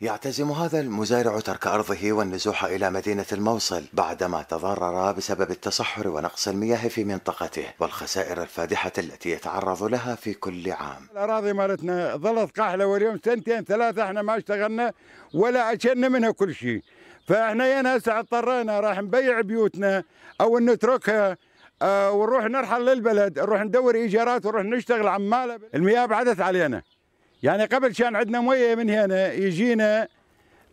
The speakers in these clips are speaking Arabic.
يعتزم هذا المزارع ترك أرضه والنزوح إلى مدينة الموصل بعدما تضرر بسبب التصحر ونقص المياه في منطقته والخسائر الفادحة التي يتعرض لها في كل عام الأراضي مالتنا ظلت قاحلة واليوم سنتين ثلاثة احنا ما اشتغلنا ولا أشلنا منها كل شيء فاحنا يا ناس اضطرينا راح نبيع بيوتنا أو نتركها آه، ونروح نرحل للبلد نروح ندور إيجارات ونروح نشتغل عمالة المياه بعدت علينا يعني قبل كان عندنا مويه من هنا يجينا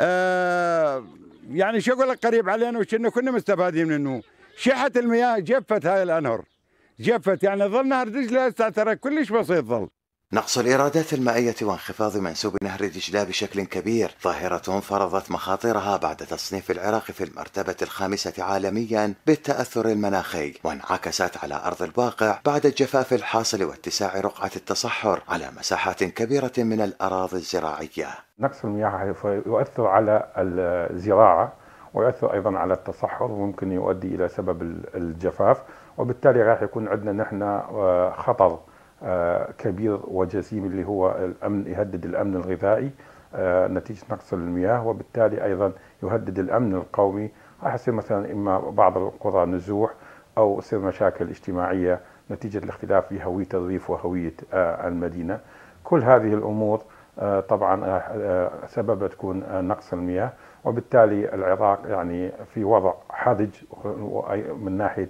آه يعني شو اقول لك قريب علينا وكنا كنا مستفادين منه شحت المياه جفت هاي الانهر جفت يعني ظل نهر دجله هسه ترى كلش بسيط ظل نقص الإيرادات المائية وانخفاض منسوب نهر دجلة بشكل كبير ظاهرة فرضت مخاطرها بعد تصنيف العراق في المرتبة الخامسة عالميا بالتأثر المناخي وانعكست على أرض الواقع بعد الجفاف الحاصل واتساع رقعة التصحر على مساحات كبيرة من الأراضي الزراعية نقص المياه يؤثر على الزراعة ويؤثر أيضا على التصحر وممكن يؤدي إلى سبب الجفاف وبالتالي راح يكون عندنا نحن آه، خطر آه، كبير وجسيم اللي هو الامن يهدد الامن الغذائي آه، نتيجه نقص المياه وبالتالي ايضا يهدد الامن القومي راح يصير مثلا اما بعض القرى نزوح او تصير مشاكل اجتماعيه نتيجه الاختلاف في هويه الريف وهويه آه، المدينه كل هذه الامور طبعا سببها تكون نقص المياه وبالتالي العراق يعني في وضع حرج من ناحيه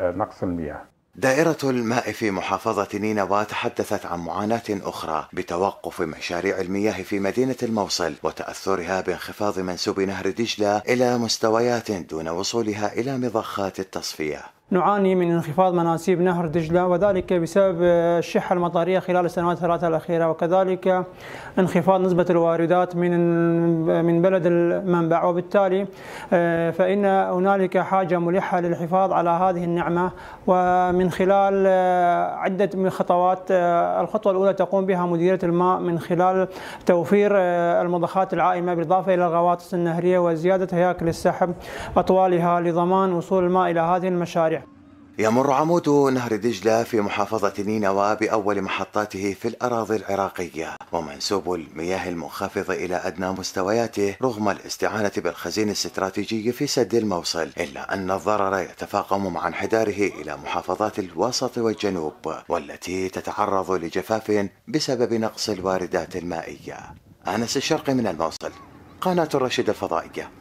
نقص المياه دائرة الماء في محافظة نينوى تحدثت عن معاناة أخرى بتوقف مشاريع المياه في مدينة الموصل وتأثرها بانخفاض منسوب نهر دجلة إلى مستويات دون وصولها إلى مضخات التصفية نعاني من انخفاض مناسيب نهر دجلة وذلك بسبب الشحة آه، المطرية خلال السنوات الثلاثة الأخيرة وكذلك انخفاض نسبة الواردات من من بلد المنبع وبالتالي آه، فإن هنالك حاجة ملحة للحفاظ على هذه النعمة ومن خلال آه، عدة من خطوات الخطوة الأولى تقوم بها مديرية الماء من خلال توفير المضخات العائمة بالإضافة إلى الغواطس النهرية وزيادة هياكل السحب أطوالها لضمان وصول الماء إلى هذه المشاريع يمر عمود نهر دجلة في محافظة نينوى بأول محطاته في الأراضي العراقية ومنسوب المياه المنخفض إلى أدنى مستوياته رغم الاستعانة بالخزين الاستراتيجي في سد الموصل إلا أن الضرر يتفاقم مع انحداره إلى محافظات الوسط والجنوب والتي تتعرض لجفاف بسبب نقص الواردات المائية أنس الشرقي من الموصل قناة الرشيد الفضائية